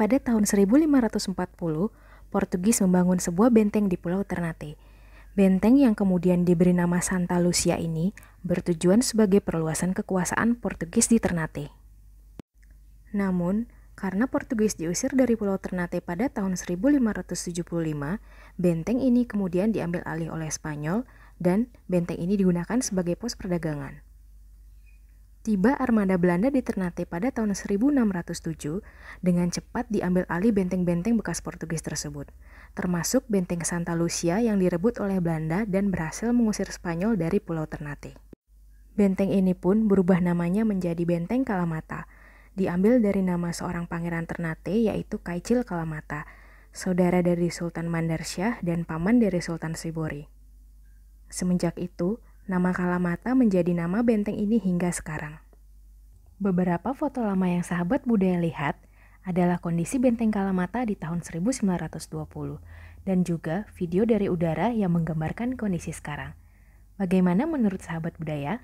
Pada tahun 1540, Portugis membangun sebuah benteng di Pulau Ternate. Benteng yang kemudian diberi nama Santa Lucia ini bertujuan sebagai perluasan kekuasaan Portugis di Ternate. Namun, karena Portugis diusir dari Pulau Ternate pada tahun 1575, benteng ini kemudian diambil alih oleh Spanyol dan benteng ini digunakan sebagai pos perdagangan. Tiba armada Belanda di Ternate pada tahun 1607, dengan cepat diambil alih benteng-benteng bekas Portugis tersebut, termasuk benteng Santa Lucia yang direbut oleh Belanda dan berhasil mengusir Spanyol dari Pulau Ternate. Benteng ini pun berubah namanya menjadi Benteng Kalamata, diambil dari nama seorang pangeran Ternate yaitu Kaicil Kalamata, saudara dari Sultan Mandarsyah dan paman dari Sultan Sibori. Semenjak itu, Nama Kalamata menjadi nama benteng ini hingga sekarang. Beberapa foto lama yang sahabat budaya lihat adalah kondisi benteng Kalamata di tahun 1920 dan juga video dari udara yang menggambarkan kondisi sekarang. Bagaimana menurut sahabat budaya?